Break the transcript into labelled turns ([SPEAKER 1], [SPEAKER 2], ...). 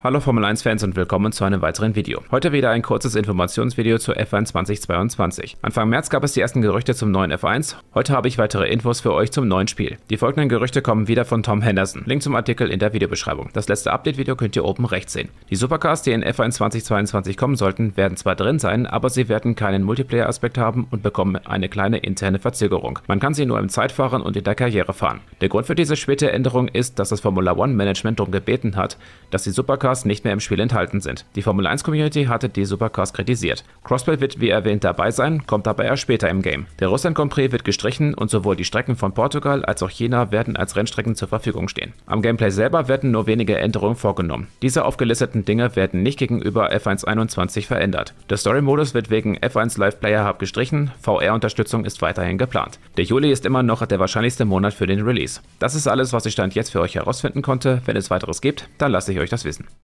[SPEAKER 1] Hallo Formel 1 Fans und willkommen zu einem weiteren Video. Heute wieder ein kurzes Informationsvideo zur F1 2022. Anfang März gab es die ersten Gerüchte zum neuen F1. Heute habe ich weitere Infos für euch zum neuen Spiel. Die folgenden Gerüchte kommen wieder von Tom Henderson. Link zum Artikel in der Videobeschreibung. Das letzte Update-Video könnt ihr oben rechts sehen. Die Supercars, die in F1 2022 kommen sollten, werden zwar drin sein, aber sie werden keinen Multiplayer-Aspekt haben und bekommen eine kleine interne Verzögerung. Man kann sie nur im Zeitfahren und in der Karriere fahren. Der Grund für diese späte Änderung ist, dass das Formula One Management darum gebeten hat, dass die Supercars Supercars nicht mehr im Spiel enthalten sind. Die Formel 1 Community hatte die Supercars kritisiert. Crossplay wird wie erwähnt dabei sein, kommt aber erst später im Game. Der Russland Grand Prix wird gestrichen und sowohl die Strecken von Portugal als auch China werden als Rennstrecken zur Verfügung stehen. Am Gameplay selber werden nur wenige Änderungen vorgenommen. Diese aufgelisteten Dinge werden nicht gegenüber F1 21 verändert. Der Story-Modus wird wegen F1 Live Player Hub gestrichen, VR-Unterstützung ist weiterhin geplant. Der Juli ist immer noch der wahrscheinlichste Monat für den Release. Das ist alles, was ich Stand jetzt für euch herausfinden konnte. Wenn es weiteres gibt, dann lasse ich euch das wissen.